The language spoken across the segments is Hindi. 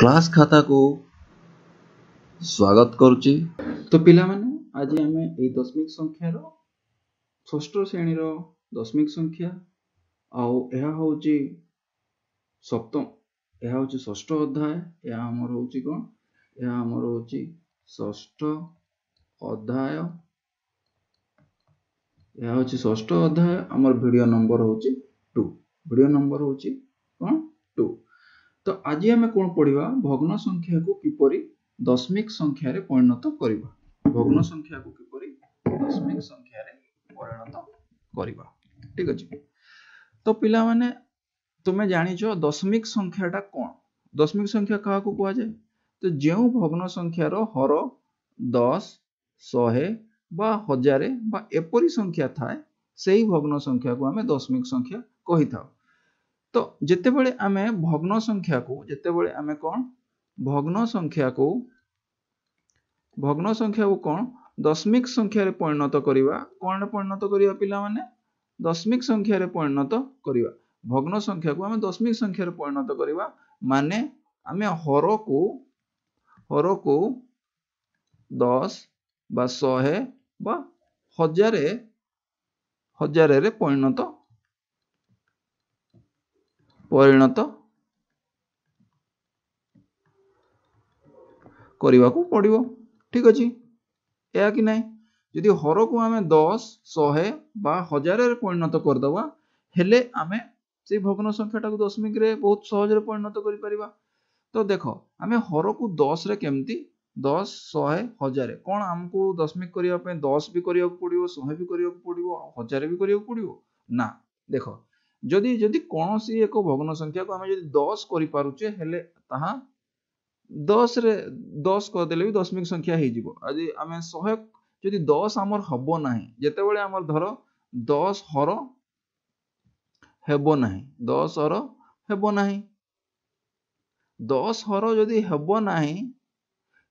क्लास खाता को स्वागत कर तो पाने आज आम यशमिक संख्यार ष्ठ श्रेणीर दशमिक संख्या आउे सप्तम यह हूँ ष्ठ अध्याय आम हूँ कौन यह आम हूँ ष्ठ अध्याय यह हूँ ष्ठ अध्याय आम भिड नंबर हूँ टू भिड नंबर हूँ कौन तो आज ही हमें कोन पढीबा ভগ্ন সংখ্যা কো কিপৰি দশমিক সংখ্যাৰে পৰিণত কৰিব ভগ্ন সংখ্যা কো কিপৰি দশমিক সংখ্যাৰে পৰিণত কৰিব ঠিক আছে তো পিলা মানে তুমি জানিছো দশমিক সংখ্যাটা কোণ দশমিক সংখ্যা কাওক কোৱা যায় তো যেউ ভগ্ন সংখ্যাৰ হৰ 10 100 হে বা হাজারে বা এপৰি সংখ্যা থায় সেই ভগ্ন সংখ্যা কো আমি দশমিক সংখ্যা কহিতা ତ ଯେତେବେଳେ ଆମେ ଭଗ୍ନ ସଂଖ୍ୟାକୁ ଯେତେବେଳେ ଆମେ କ'ଣ ଭଗ୍ନ ସଂଖ୍ୟାକୁ ଭଗ୍ନ ସଂଖ୍ୟାକୁ କ'ଣ ଦଶମିକ ସଂଖ୍ୟାରେ ପରିଣତ କରିବା କ'ଣରେ ପରିଣତ କରିବା ପିଲାମାନେ ଦଶମିକ ସଂଖ୍ୟାରେ ପରିଣତ କରିବା ଭଗ୍ନ ସଂଖ୍ୟାକୁ ଆମେ ଦଶମିକ ସଂଖ୍ୟାରେ ପରିଣତ କରିବା ମାନେ ଆମେ ହରକୁ ହରକୁ ଦଶ ବା ଶହେ ବା ହଜାରେ ହଜାରରେ ପରିଣତ परिणत करने को पड़ो ठीक अच्छे या कि ना जी हर को आम दस शहे हजार परिणत करदेबा हेले आम से भग्न संख्याटा को दशमिक बहुत सहजे परिणत कर पार तो देख आम हर को दस रे केमती दस शहे हजार कौन आमको दशमिक करने दस भी करने को पड़ो शहे भी करने को पड़ो हजार भी करने को पड़ो ना देखो जदी जदी कोनोसी एक ভগ্ন সংখ্যা কো আমি যদি 10 করি পারুচে হেলে তাহা 10 रे 10 কর দেলে দশমিক সংখ্যা হেইজিব আজি আমি 100 যদি 10 আমর হবো নাহি জেতে বলে আমর ধরো 10 হর হবো নাহি 10 অর হবো নাহি 10 হর যদি হবো নাহি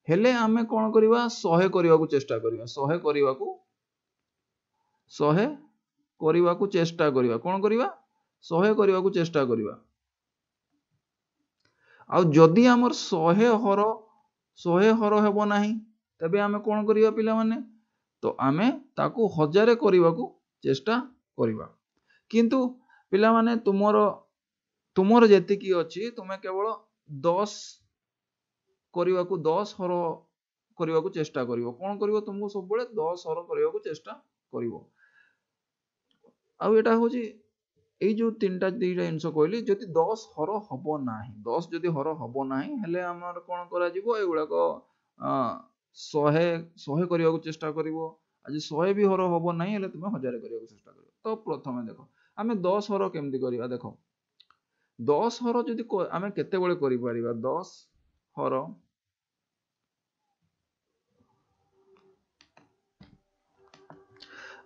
হেলে আমি কোন করিবা 100 করিবা কো চেষ্টা করিবা 100 করিবা কো 100 করিবা কো চেষ্টা করিবা কোন করিবা ଶହେ କରିବାକୁ ଚେଷ୍ଟା କରିବା ଆଉ ଯଦି ଆମର ଶହେ ହର ଶହେ ହର ହେବ ନାହିଁ ତେବେ ଆମେ କ'ଣ କରିବା ପିଲାମାନେ ତ ଆମେ ତାକୁ ହଜାରେ କରିବାକୁ ଚେଷ୍ଟା କରିବା କିନ୍ତୁ ପିଲାମାନେ ତୁମର ତୁମର ଯେତିକି ଅଛି ତୁମେ କେବଳ ଦଶ କରିବାକୁ ଦଶ ହର କରିବାକୁ ଚେଷ୍ଟା କରିବ କ'ଣ କରିବ ତୁମକୁ ସବୁବେଳେ ଦଶ ହର କରିବାକୁ ଚେଷ୍ଟା କରିବ ଆଉ ଏଇଟା ହଉଛି ଏଇ ଯୋଉ ତିନିଟା ଦୁଇଟା ଜିନିଷ କହିଲି ଯଦି ଦଶ ହର ହବ ନାହିଁ ଦଶ ଯଦି ହର ହବ ନାହିଁ ହେଲେ ଆମର କ'ଣ କରାଯିବ ଏଗୁଡ଼ାକ ଶହେ ଶହେ କରିବାକୁ ଚେଷ୍ଟା କରିବ ଆଜି ଶହେ ବି ହର ହବ ନାହିଁ ହେଲେ ତୁମେ ହଜାରେ କରିବାକୁ ଚେଷ୍ଟା କରିବ ତ ପ୍ରଥମେ ଦେଖ ଆମେ ଦଶ ହର କେମିତି କରିବା ଦେଖ ଦଶ ହର ଯଦି ଆମେ କେତେବେଳେ କରିପାରିବା ଦଶ ହର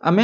ଆମେ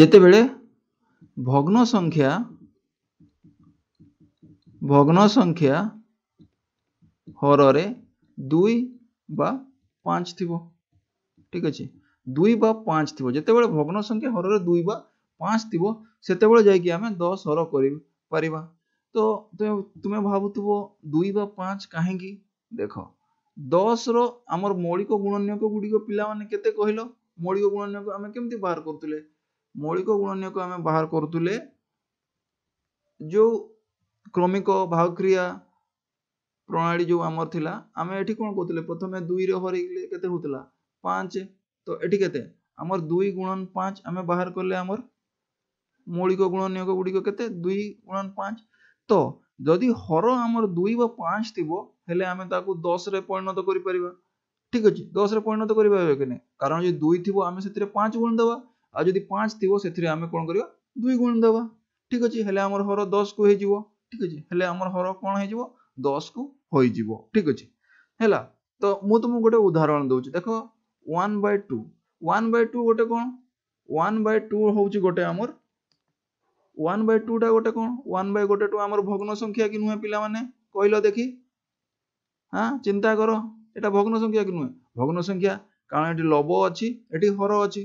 ଯେତେବେଳେ ଭଗ୍ନ ସଂଖ୍ୟା ଭଗ୍ନ ସଂଖ୍ୟା ହରରେ ଦୁଇ ବା ପାଞ୍ଚ ଥିବ ଠିକ ଅଛି ଦୁଇ ବା ପାଞ୍ଚ ଥିବ ଯେତେବେଳେ ଭଗ୍ନ ସଂଖ୍ୟା ହରରେ ଦୁଇ ବା ପାଞ୍ଚ ଥିବ ସେତେବେଳେ ଯାଇକି ଆମେ ଦଶ ହର କରିପାରିବା ତ ତୁମେ ଭାବୁଥିବ ଦୁଇ ବା ପାଞ୍ଚ କାହିଁକି ଦେଖ ଦଶର ଆମର ମୌଳିକ ଗୁଣନ୍ୟକ ଗୁଡ଼ିକ ପିଲାମାନେ କେତେ କହିଲ ମୌଳିକ ଗୁଣନ୍ୟକ ଆମେ କେମିତି ବାହାର କରୁଥିଲେ ମୌଳିକ ଗୁଣନୀୟକୁ ଆମେ ବାହାର କରୁଥିଲେ ଯେଉଁ କ୍ରମିକ ଭାଗକ୍ରିୟା ପ୍ରଣାଳୀ ଯେଉଁ ଆମର ଥିଲା ଆମେ ଏଠି କ'ଣ କହୁଥିଲେ ପ୍ରଥମେ ଦୁଇରେ ହରେଇଲେ କେତେ ହେଉଥିଲା ପାଞ୍ଚ ତ ଏଠି କେତେ ଆମର ଦୁଇ ଗୁଣନ ପାଞ୍ଚ ଆମେ ବାହାର କଲେ ଆମର ମୌଳିକ ଗୁଣନୀୟକ ଗୁଡ଼ିକ କେତେ ଦୁଇ ଗୁଣନ ପାଞ୍ଚ ତ ଯଦି ହର ଆମର ଦୁଇ ବା ପାଞ୍ଚ ଥିବ ହେଲେ ଆମେ ତାକୁ ଦଶରେ ପରିଣତ କରିପାରିବା ଠିକ ଅଛି ଦଶରେ ପରିଣତ କରିପାରିବା କି ନାହିଁ କାରଣ ଯଦି ଦୁଇ ଥିବ ଆମେ ସେଥିରେ ପାଞ୍ଚ ଗୁଣ ଦେବା ଆଉ ଯଦି ପାଞ୍ଚ ଥିବ ସେଥିରେ ଆମେ କ'ଣ କରିବା ଦୁଇ ଗୁଣ ଦେବା ଠିକ୍ ଅଛି ହେଲେ ଆମର ହର ଦଶକୁ ହେଇଯିବ ଠିକ୍ ଅଛି ହେଲେ ଆମର ହର କ'ଣ ହେଇଯିବ ଦଶକୁ ହୋଇଯିବ ଠିକ୍ ଅଛି ହେଲା ତ ମୁଁ ତୁମକୁ ଗୋଟେ ଉଦାହରଣ ଦେଉଛି ଦେଖ one by two one by two ଗୋଟେ କ'ଣ ୱାନ୍ ବାଇ ଟୁ ହେଉଛି ଗୋଟେ ଆମର ୱାନ୍ ବାଇ ଟୁଟା ଗୋଟେ କ'ଣ ୱାନ୍ ବାଇ ଗୋଟେ ଟୁ ଆମର ଭଗ୍ନ ସଂଖ୍ୟା କି ନୁହେଁ ପିଲାମାନେ କହିଲ ଦେଖି ହଁ ଚିନ୍ତା କର এটা ଭଗ୍ନ ସଂଖ୍ୟା କି ନୁହେଁ ଭଗ୍ନ ସଂଖ୍ୟା କାରଣ ଏଠି ଲବ ଅଛି ଏଠି ହର ଅଛି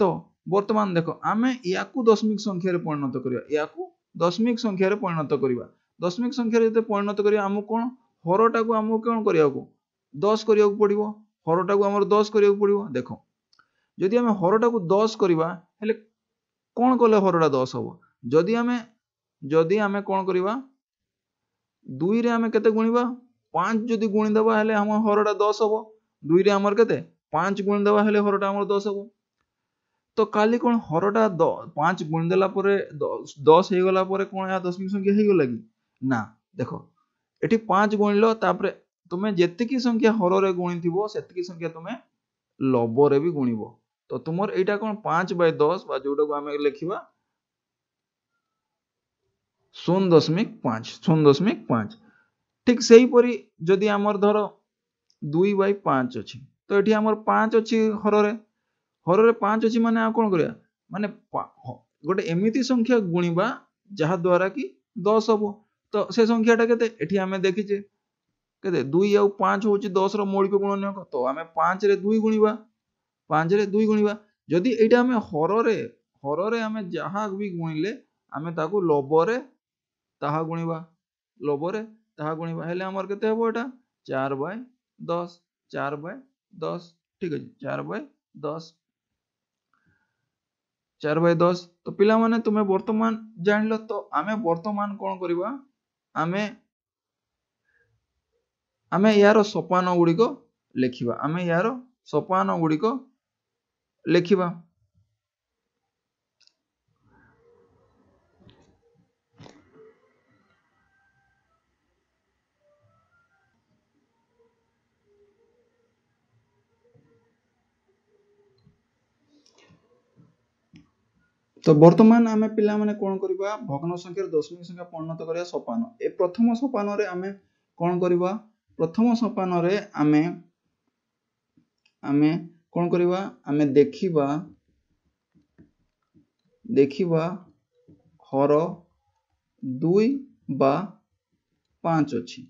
তো ବର୍ତ୍ତମାନ ଦେଖ ଆମେ ୟାକୁ ଦଶମିକ ସଂଖ୍ୟାରେ ପରିଣତ କରିବା ୟାକୁ ଦଶମିକ ସଂଖ୍ୟାରେ ପରିଣତ କରିବା ଦଶମିକ ସଂଖ୍ୟାରେ ଯେତେ ପରିଣତ କରିବା ଆମକୁ କ'ଣ ହରଟାକୁ ଆମକୁ କ'ଣ କରିବାକୁ ଦଶ କରିବାକୁ ପଡ଼ିବ ହରଟାକୁ ଆମର ଦଶ କରିବାକୁ ପଡ଼ିବ ଦେଖ ଯଦି ଆମେ ହରଟାକୁ ଦଶ କରିବା ହେଲେ କ'ଣ କଲେ ହରଟା ଦଶ ହେବ ଯଦି ଆମେ ଯଦି ଆମେ କ'ଣ କରିବା ଦୁଇରେ ଆମେ କେତେ ଗୁଣିବା ପାଞ୍ଚ ଯଦି ଗୁଣିଦେବା ହେଲେ ଆମ ହରଟା ଦଶ ହେବ ଦୁଇରେ ଆମର କେତେ ପାଞ୍ଚ ଗୁଣିଦେବା ହେଲେ ହରଟା ଆମର ଦଶ ହେବ तो कल कौन हर टा पांच गुण देला दस हो गला कौन यहाँ दशमी संख्या हो गला कि ना देख ये पांच गुणिल तुम्हें जी संख्या हर रे गुणी थोक संख्या तुम लबरे भी गुणब तो तुम यहाँ कौन पांच बै दस जो आम लिखा शून दशमिक पांच शून दशमिक पांच ठीक से हीपरी जदि आमर धर दुई बै पांच अच्छी तो ये पांच अच्छी हर रहा ହରରେ ପାଞ୍ଚ ଅଛି ମାନେ ଆଉ କ'ଣ କରିବା ମାନେ ଗୋଟେ ଏମିତି ସଂଖ୍ୟା ଗୁଣିବା ଯାହାଦ୍ୱାରା କି ଦଶ ହବ ତ ସେ ସଂଖ୍ୟାଟା କେତେ ଏଠି ଆମେ ଦେଖିଛେ କେତେ ଦୁଇ ଆଉ ପାଞ୍ଚ ହେଉଛି ଦଶର ମୌଳିକ ଗୁଣନୀୟକ ତ ଆମେ ପାଞ୍ଚରେ ଦୁଇ ଗୁଣିବା ପାଞ୍ଚରେ ଦୁଇ ଗୁଣିବା ଯଦି ଏଇଟା ଆମେ ହରରେ ହରରେ ଆମେ ଯାହା ବି ଗୁଣିଲେ ଆମେ ତାକୁ ଲୋବରେ ତାହା ଗୁଣିବା ଲୋବରେ ତାହା ଗୁଣିବା ହେଲେ ଆମର କେତେ ହେବ ଏଇଟା ଚାର ବାଇ ଦଶ ଚାର ବାଇ ଦଶ ଠିକ୍ ଅଛି ଚାର ବାଇ ଦଶ চার বাই ଦଶ ତ ପିଲାମାନେ ତୁମେ ବର୍ତ୍ତମାନ ଜାଣିଲ ତ ଆମେ ବର୍ତ୍ତମାନ କ'ଣ କରିବା ଆମେ ଆମେ ଏହାର ସୋପାନ ଗୁଡ଼ିକ ଲେଖିବା ଆମେ ଏହାର ସୋପାନ ଗୁଡ଼ିକ ଲେଖିବା ତ ବର୍ତ୍ତମାନ ଆମେ ପିଲାମାନେ କ'ଣ କରିବା ଭଗ୍ନ ସଂଖ୍ୟାରେ ଦଶମିକ ସଂଖ୍ୟା ପରିଣତ କରିବା ସୋପାନ ଏ ପ୍ରଥମ ସୋପାନରେ ଆମେ କ'ଣ କରିବା ପ୍ରଥମ ସୋପାନରେ ଆମେ ଆମେ କ'ଣ କରିବା ଆମେ ଦେଖିବା ଦେଖିବା ହର ଦୁଇ ବା ପାଞ୍ଚ ଅଛି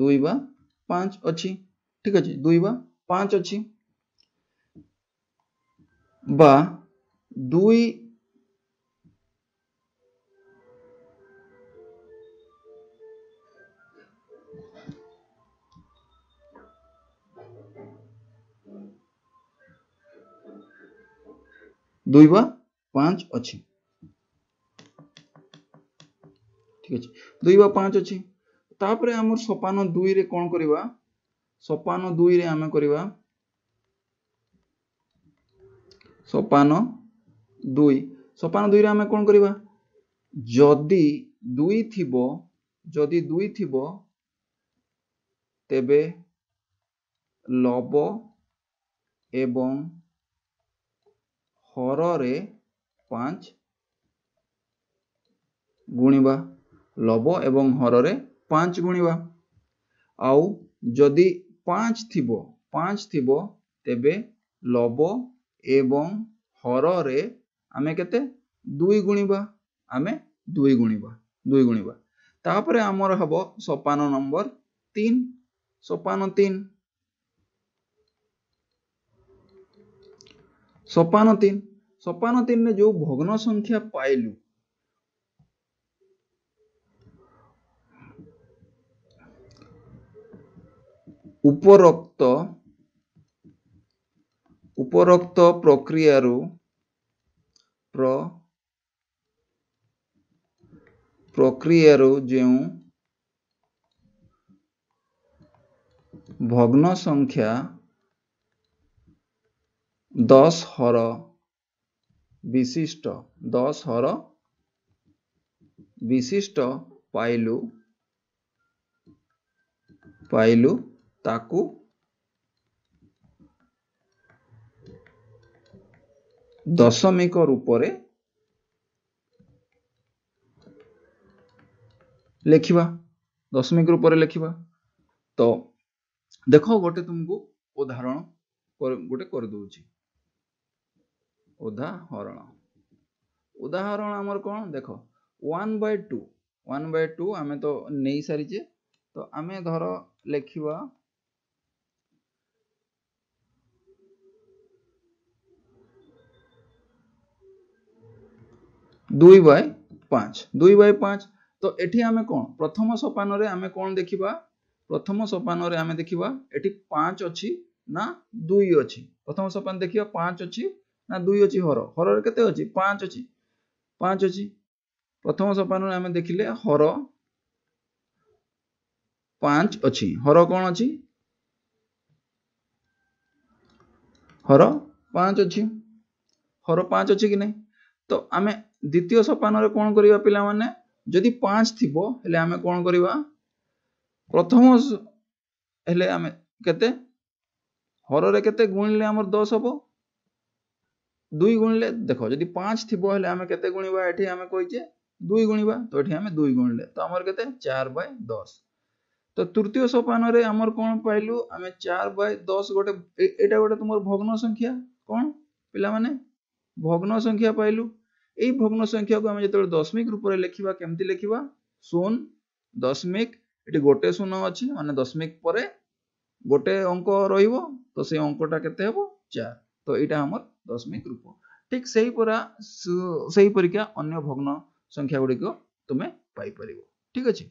ଦୁଇ ବା ପାଞ୍ଚ ଅଛି ଠିକ ଅଛି ଦୁଇ ବା ପାଞ୍ଚ ଅଛି ବା ଦୁଇ ଦୁଇ ବା ପାଞ୍ଚ ଅଛି ଠିକ ଅଛି ଦୁଇ ବା ପାଞ୍ଚ ଅଛି ତାପରେ ଆମର ସପାନ ଦୁଇରେ କ'ଣ କରିବା ସପାନ ଦୁଇରେ ଆମେ କରିବା ସପାନ ଦୁଇ ସପାନ ଦୁଇରେ ଆମେ କ'ଣ କରିବା ଯଦି ଦୁଇ ଥିବ ଯଦି ଦୁଇ ଥିବ ତେବେ লব এবং ହରରେ ପାଞ୍ଚ ଗୁଣିବା ଲବ ଏବଂ ହରରେ ପାଞ୍ଚ ଗୁଣିବା ଆଉ ଯଦି ପାଞ୍ଚ ଥିବ ପାଞ୍ଚ ଥିବ ତେବେ ଲବ ଏବଂ ହରରେ ଆମେ କେତେ ଦୁଇ ଗୁଣିବା ଆମେ ଦୁଇ ଗୁଣିବା ଦୁଇ ଗୁଣିବା ତାପରେ ଆମର ହବ ସୋପାନ ନମ୍ବର ତିନି ସୋପାନ ତିନି सपन्न 3 सपन्न 3 ने जो ভগ্না সংখ্যা পাইলু উপরক্ত উপরক্ত প্রক্রিয়াৰ প্ৰ প্রক্রিয়াৰ যে ভগ্না সংখ্যা দশ হর বিশিষ্ট দশ হর বিশিষ্ট পাইলু পাইলু তাকু দশমিক রূপরে ଲେଖିବା ଦଶମିକ ରୂପରେ ଲେଖିବା ତ ଦେଖ ଗୋଟେ ତୁମକୁ ଉଦାହରଣ ଗୋଟେ କରିଦେଉଛି ଉଦାହରଣ ଉଦାହରଣ ଆମର କ'ଣ ଦେଖ one by two one by two আমি তো নেই সারিছে তো আমি ধর লেখিবা দুই বাই পাঁচ দুই বাই পাঁচ তো এটি আমি কোণ প্রথম সোপানরে আমি কোণ দেখিবা প্রথম সোপানরে আমি দেখিবা এটি পাঁচ অছি না দুই অছি প্রথম সোপান দেখিবা পাঁচ অছি ନା ଦୁଇ ଅଛି ହର ହରରେ କେତେ ଅଛି ପାଞ୍ଚ ଅଛି ପାଞ୍ଚ ଅଛି ପ୍ରଥମ ସୋପାନରେ ଆମେ ଦେଖିଲେ ହର ପାଞ୍ଚ ଅଛି ହର କ'ଣ ଅଛି ହର ପାଞ୍ଚ ଅଛି ହର ପାଞ୍ଚ ଅଛି କି ନାହିଁ ତ ଆମେ ଦ୍ୱିତୀୟ ସୋପାନରେ କ'ଣ କରିବା ପିଲାମାନେ ଯଦି ପାଞ୍ଚ ଥିବ ହେଲେ ଆମେ କ'ଣ କରିବା ପ୍ରଥମ ହେଲେ ଆମେ କେତେ ହରରେ କେତେ ଗୁଣିଲେ ଆମର ଦଶ ହବ দুই গুণিলে দেখো যদি পাঁচ থিব হলে আমি কেতে গুণিবা এটি আমি কইছে দুই গুণিবা তো এটি আমি দুই গুণিলে তো আমার কেতে চার বাই দশ তো তৃতীয় সোপানরে আমার কোন পাইলু আমি চার বাই দশ গোটে এটা গোটে তোমার ভগ্ন সংখ্যা কোন পিলা মানে ভগ্ন সংখ্যা পাইলু এই ভগ্ন সংখ্যাকে আমি যেতবে দশমিক রূপে লেখিবা কেমতি লেখিবা শূন্য দশমিক এটি গোটে শূন্য অছি মানে দশমিক পরে গোটে অঙ্ক রহিব তো সেই অঙ্কটা কেতে হব চার তো এটা আমার ଦଶମିକ ରୂପ ଠିକ ସେହିପରି ସେହି ପରିକା ଅନ୍ୟ ଭଗ୍ନ ସଂଖ୍ୟା ଗୁଡ଼ିକ ତୁମେ ପାଇପାରିବ ଠିକ ଅଛି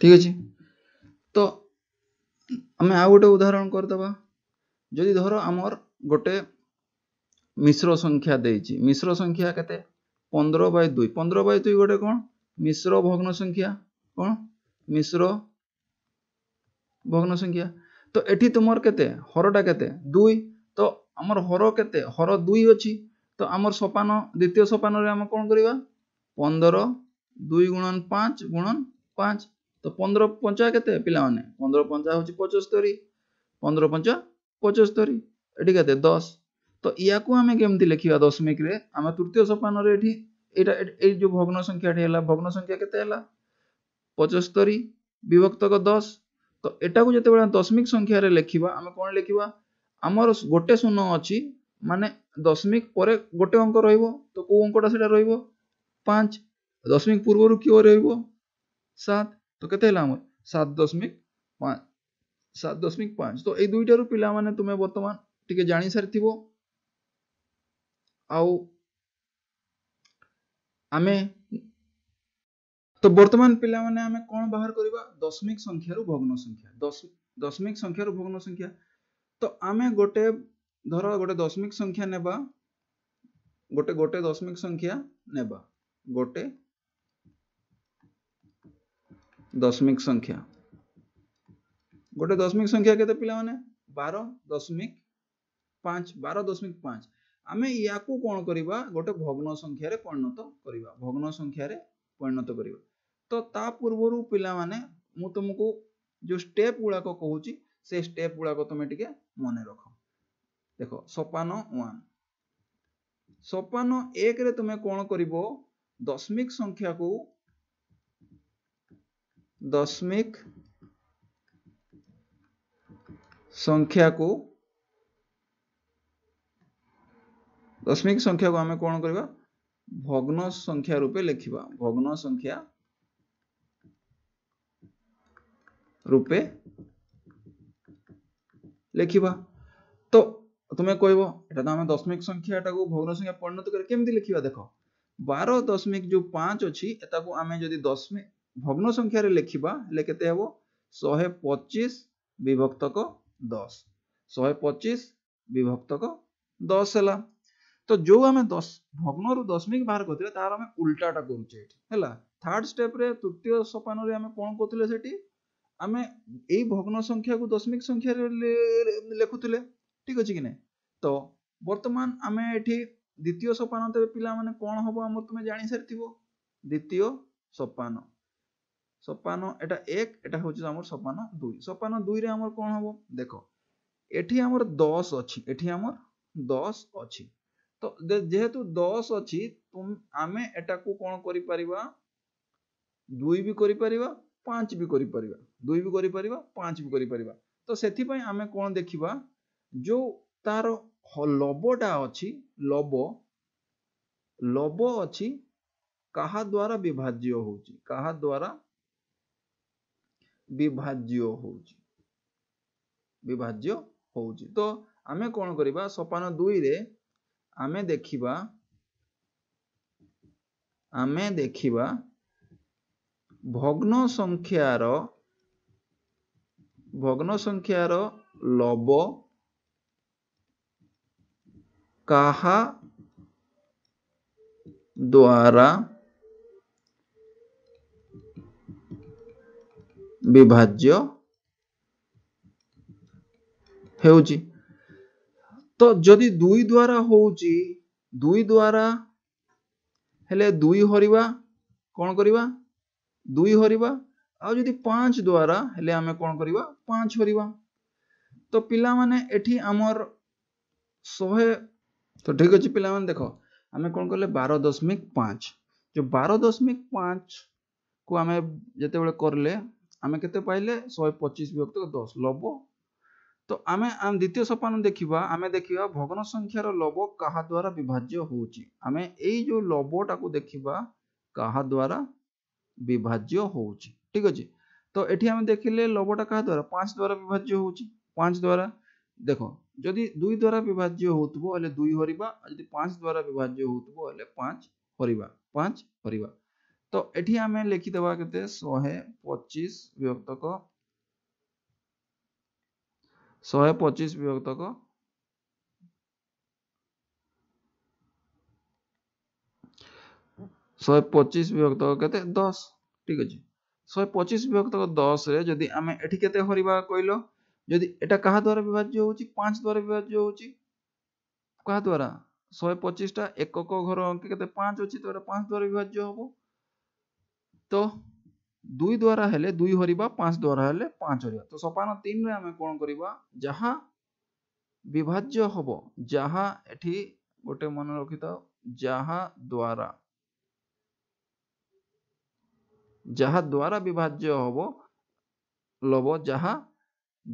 ଠିକ ଅଛି ତ ଆମେ ଆଉ ଗୋଟେ ଉଦାହରଣ କରିଦେବା ଯଦି ଧର ଆମର ଗୋଟେ ମିଶ୍ର ସଂଖ୍ୟା ଦେଇଛି ମିଶ୍ର ସଂଖ୍ୟା କେତେ ପନ୍ଦର ବାଇ ଦୁଇ ପନ୍ଦର ବାଇ ଦୁଇ ଗୋଟେ କ'ଣ ମିଶ୍ର ଭଗ୍ନ ସଂଖ୍ୟା କ'ଣ মিশ্র ভগ্ন সংখ্যা তো এটি তোমার কেতে হরটা কেতে দুই তো আমার হর কেতে হর দুই অছি তো আমার সোপান দ্বিতীয় সোপানরে আমি কোণ করিবা পনেরো দুই গুণন পাঁচ গুণন পাঁচ তো পনেরো পঞ্চা কেতে পিলামানে পনেরো পঞ্চা হচ্ছে পঁচস্তরি পনেরো পঞ্চা পঁচস্তরি এটি কেতে দশ তো ইয়াকু আমি কেমতি লেখিবা দশমিকরে আমি তৃতীয় সোপানরে এটি এটা এই যে ভগ্ন সংখ্যাটি হেলা ভগ্ন সংখ্যা কেতে হেলা ପଞ୍ଚସ୍ତରୀ ବିଭକ୍ତକ ଦଶ ତ ଏଟାକୁ ଯେତେବେଳେ ଦଶମିକ ସଂଖ୍ୟାରେ ଲେଖିବା ଆମେ କ'ଣ ଲେଖିବା ଆମର ଗୋଟେ ଶୂନ ଅଛି ମାନେ ଦଶମିକ ପରେ ଗୋଟେ ଅଙ୍କ ରହିବ ତ କେଉଁ ଅଙ୍କଟା ସେଇଟା ରହିବ ପାଞ୍ଚ ଦଶମିକ ପୂର୍ବରୁ କିଏ ରହିବ ସାତ ତ କେତେ ହେଲା ଆମର ସାତ ଦଶମିକ ପାଞ୍ଚ ସାତ ଦଶମିକ ପାଞ୍ଚ ତ ଏଇ ଦୁଇଟାରୁ ପିଲାମାନେ ତୁମେ ବର୍ତ୍ତମାନ ଟିକେ ଜାଣିସାରିଥିବ ଆଉ ଆମେ तो बर्तमान पे आम कौन बाहर करवा दशमिक संख्या भग्न संख्या दशमिक संख्या भग्न संख्या तो आम गोटे धर गोटे दशमिक संख्या ने गोटे गोटे दशमिक संख्या ने गोटे दशमिक संख्या गोटे दशमिक संख्या के पाने बार दशमिक पांच बार दशमिक पांच आम या कौन करवा गोटे भग्न संख्यार परिणत करवा भग्न संख्या परिणत करवा तो पूर्व ताव मु तुमको जो स्टेप गुड़ाक कौच से स्टेप गुड़ाक तुम टे मन रख देख सोपान वोपान एक तुम कौन कर दशमिक संख्या को दशमिक संख्या को दशमिक संख्या को आम कौन करवा भग्न संख्या रूपे लिखा भग्न संख्या रूपे लिखिवा तो तुम्हें कोइबो एटा त हमें दशमलव संख्या टाकु ভগ্না সংখ্যা পৰণত ڪري કેम디 লিখिवा देखो 12.5 اچি एटाकु हमें जदी दशमे ভগ্না সংখ্যাৰে লিখिवा लेखते हबो 125 विभक्तक 10 125 विभक्तक 10 हला तो जो हमें 10 ভগ্নৰ দশমিক बाहेर গতেলা তাৰ আমি উল্টাটা কৰুচি হেলা থাৰ্ড স্টেপৰে তৃতীয় সোপানৰ আমি কোন কতেলে সেটি ଆମେ ଏଇ ଭଗ୍ନ ସଂଖ୍ୟାକୁ ଦଶମିକ ସଂଖ୍ୟାରେ ଲେଖୁଥିଲେ ଠିକ୍ ଅଛି କି ନାହିଁ ତ ବର୍ତ୍ତମାନ ଆମେ ଏଠି ଦ୍ୱିତୀୟ ସୋପାନତରେ ପିଲାମାନେ କ'ଣ ହେବ ଆମର ତୁମେ ଜାଣିସାରିଥିବ ଦ୍ୱିତୀୟ ସୋପାନ ସୋପାନ ଏଟା ଏକ ଏଟା ହେଉଛି ଆମର ସୋପାନ ଦୁଇ ସୋପାନ ଦୁଇରେ ଆମର କ'ଣ ହେବ ଦେଖ ଏଠି ଆମର ଦଶ ଅଛି ଏଠି ଆମର ଦଶ ଅଛି ତ ଯେହେତୁ ଦଶ ଅଛି ଆମେ ଏଟାକୁ କ'ଣ କରିପାରିବା ଦୁଇ ବି କରିପାରିବା ପାଞ୍ଚ ବି କରିପାରିବା ଦୁଇ ବି କରିପାରିବା ପାଞ୍ଚ ବି କରିପାରିବା ତ ସେଥିପାଇଁ ଆମେ କ'ଣ ଦେଖିବା ଯେଉଁ ତାର ଲବଟା ଅଛି ଲବ ଲବ ଅଛି କାହା ଦ୍ୱାରା ବିଭାଜ୍ୟ ହେଉଛି କାହା ଦ୍ୱାରା ବିଭାଜ୍ୟ ହେଉଛି ବିଭାଜ୍ୟ ହେଉଛି ତ ଆମେ କ'ଣ କରିବା ସୋପାନ ଦୁଇରେ ଆମେ ଦେଖିବା ଆମେ ଦେଖିବା ଭଗ୍ନ ସଂଖ୍ୟାର ଭଗ୍ନ ସଂଖ୍ୟାର ଲବ କାହା ଦ୍ୱାରା ବିଭାଜ୍ୟ ହେଉଛି ତ ଯଦି ଦୁଇ ଦ୍ୱାରା ହେଉଛି ଦୁଇ ଦ୍ୱାରା ହେଲେ ଦୁଇ ହରିବା କ'ଣ କରିବା ଦୁଇ ହରିବା ଆଉ ଯଦି ପାଞ୍ଚ ଦ୍ୱାରା ହେଲେ ଆମେ କ'ଣ କରିବା ପାଞ୍ଚ ହରିବା ତ ପିଲାମାନେ ଏଠି ଆମର ଶହେ ତ ଠିକ୍ ଅଛି ପିଲାମାନେ ଦେଖ ଆମେ କ'ଣ କଲେ ବାର ଦଶମିକ ପାଞ୍ଚ ଯେଉଁ ବାର ଦଶମିକ ପାଞ୍ଚକୁ ଆମେ ଯେତେବେଳେ କରିଲେ ଆମେ କେତେ ପାଇଲେ ଶହେ ପଚିଶ ବିଭକ୍ତ ଦଶ ଲବ ତ ଆମେ ଦ୍ୱିତୀୟ ସୋପାନ ଦେଖିବା ଆମେ ଦେଖିବା ଭଗ୍ନ ସଂଖ୍ୟାର ଲବ କାହା ଦ୍ୱାରା ବିଭାଜ୍ୟ ହେଉଛି ଆମେ ଏଇ ଯେଉଁ ଲବଟାକୁ ଦେଖିବା କାହା ଦ୍ୱାରା विभाज्य हो ठीक अच्छे तो ये आम देखिले लवटा क्या द्वारा पांच द्वारा विभाज्य होच द्वारा देख जदि दुई द्वारा विभाज्य हो दुई हर जी पांच द्वारा विभाज्य हो पांच हर पांच हर तो ये आम लिखिद शहे पचिश विभक्त शहे पचिश विभक्त ଶହେ ପଚିଶ ବିଭକ୍ତ କେତେ ଦଶ ଠିକ ଅଛି ଶହେ ପଚିଶ ବିଭକ୍ତ ଦଶରେ ଯଦି ଆମେ ଏଠି କେତେ ହରିବା କହିଲ ଯଦି ଏଟା କାହା ଦ୍ୱାରା ବିଭାଜ୍ୟ ହେଉଛି ପାଞ୍ଚ ଦ୍ୱାରା ବିଭାଜ୍ୟ ହେଉଛି କାହା ଦ୍ୱାରା ଶହେ ପଚିଶଟା ଏକକ ଘର ଅଙ୍କେ କେତେ ପାଞ୍ଚ ଅଛି ତ ଏଟା ପାଞ୍ଚ ଦ୍ୱାରା ବିଭାଜ୍ୟ ହେବ ତ দুই দ্বারা হলে দুই হরিবা পাঁচ দ্বারা হলে পাঁচ হরিবা তো সপান তিনরে আমি কোণ করিবা যাহা বিভাজ্য হব যাহা এটি গোটে মনে রখিথাও যাহা দ্বারা যাহা দ্বারা বিভাজ্য হব লব যাহা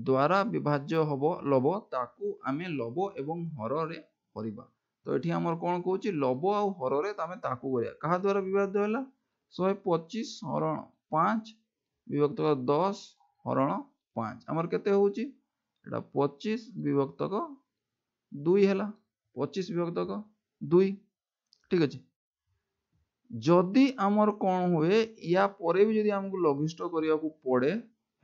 দ্বারা বিভাজ্য হব লব ତାକୁ ଆମେ ଲବ ଏବଂ ହରରେ କରିବା ତ ଏଠି ଆମର କ'ଣ କହୁଛି ଲବ ଆଉ ହରରେ ଆମେ ତାକୁ କରିବା କାହା ଦ୍ୱାରା ବିଭାଜ୍ୟ ହେଲା ଶହେ ପଚିଶ ହରଣ ପାଞ୍ଚ ବିଭକ୍ତକ ଦଶ ହରଣ ପାଞ୍ଚ ଆମର କେତେ ହେଉଛି ଏଇଟା ପଚିଶ ବିଭକ୍ତକ ଦୁଇ ହେଲା ପଚିଶ ବିଭକ୍ତକ ଦୁଇ ଠିକ ଅଛି जदि आमर कौन हुए या भी आमको लघिष्ट करने को पड़े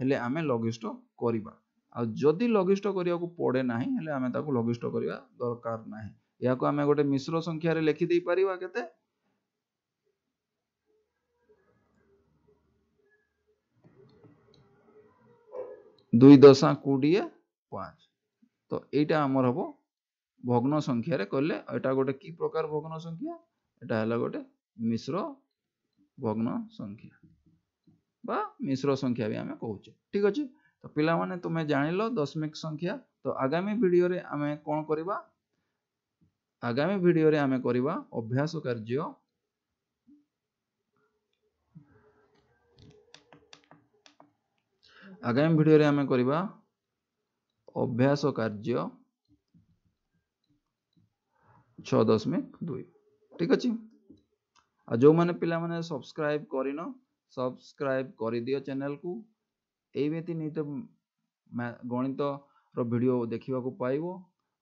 हेले आम लघिष्ट करवा आदि लघिष्ट करने को पड़े ना आम लघिष्ट करवा दरकार ना या गोटे मिश्र संख्या लिखिद के दुई दशा कोड़े पांच तो यहाँ आमर हम भग्न संख्या कले गोटे की प्रकार भग्न संख्या यहाँ गोटे मिश्र भग्न संख्या बा मिश्र संख्या भी आम कहे ठीक अच्छे तो पाने तुम्हें तो जान लो दशमिक संख्या तो आगामी भिडियो आम कौन करवा आगामी भिडियो आम करवा अभ्यास कार्य आगामी भिडियो आम करवा अभ्यास कार्य छ दशमिक दुई ठीक अच्छे ଆଉ ଯେଉଁମାନେ ପିଲାମାନେ ସବସ୍କ୍ରାଇବ୍ କରିନ ସବସ୍କ୍ରାଇବ୍ କରିଦିଅ ଚ୍ୟାନେଲ୍କୁ ଏଇମିତି ନିତ ଗଣିତର ଭିଡ଼ିଓ ଦେଖିବାକୁ ପାଇବ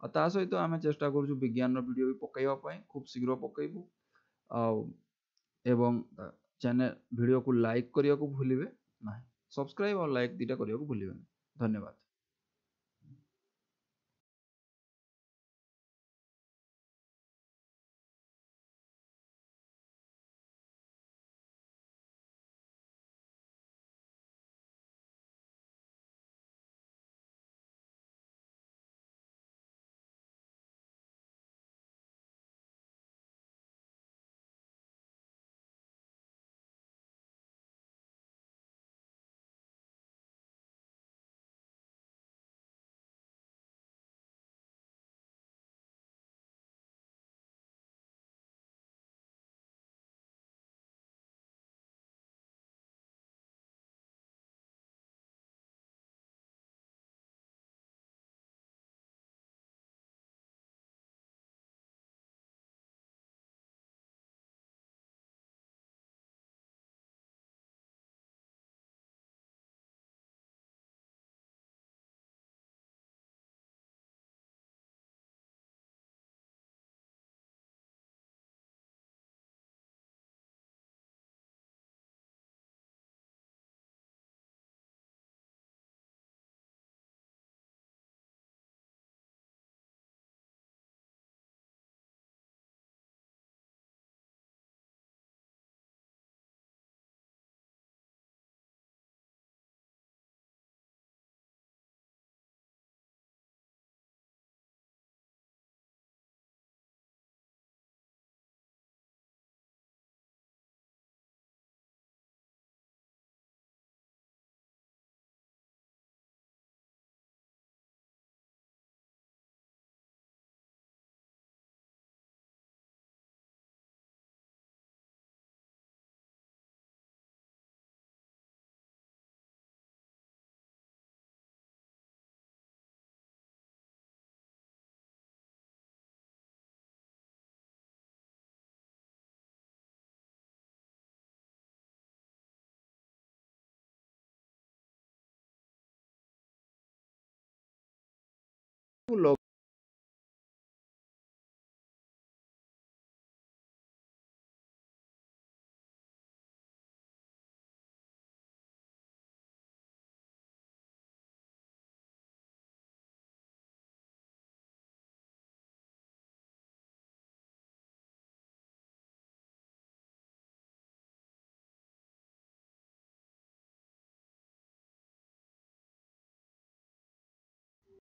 ଆଉ ତା ସହିତ ଆମେ ଚେଷ୍ଟା କରୁଛୁ ବିଜ୍ଞାନର ଭିଡ଼ିଓ ବି ପକାଇବା ପାଇଁ ଖୁବ୍ ଶୀଘ୍ର ପକାଇବୁ ଆଉ ଏବଂ ଚ୍ୟାନେଲ୍ ଭିଡ଼ିଓକୁ ଲାଇକ୍ କରିବାକୁ ଭୁଲିବେ ନାହିଁ ସବସ୍କ୍ରାଇବ୍ ଆଉ ଲାଇକ୍ ଦୁଇଟା କରିବାକୁ ଭୁଲିବେନି ଧନ୍ୟବାଦ trúlofuð?